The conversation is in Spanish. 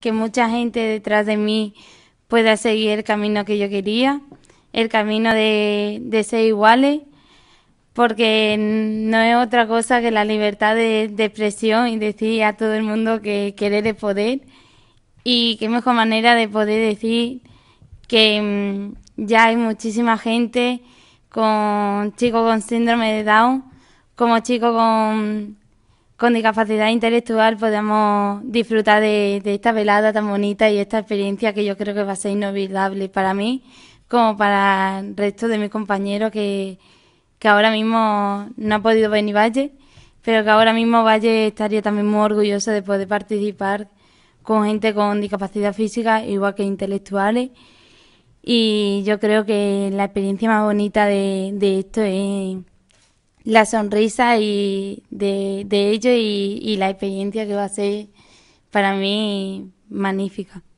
que mucha gente detrás de mí pueda seguir el camino que yo quería, el camino de, ser iguales, porque no es otra cosa que la libertad de, presión expresión y decir a todo el mundo que querer es poder y qué mejor manera de poder decir que mm, ya hay muchísima gente con chicos con síndrome de Down, como chicos con, con discapacidad intelectual podamos disfrutar de, esta velada tan bonita y esta experiencia que yo creo que va a ser inolvidable para mí como para el resto de mis compañeros que, ahora mismo no ha podido venir Valle, pero que ahora mismo Valle estaría también muy orgulloso de poder participar con gente con discapacidad física igual que intelectuales. Y yo creo que la experiencia más bonita de, de esto es la sonrisa y de, de ellos y, y la experiencia que va a ser para mí magnífica.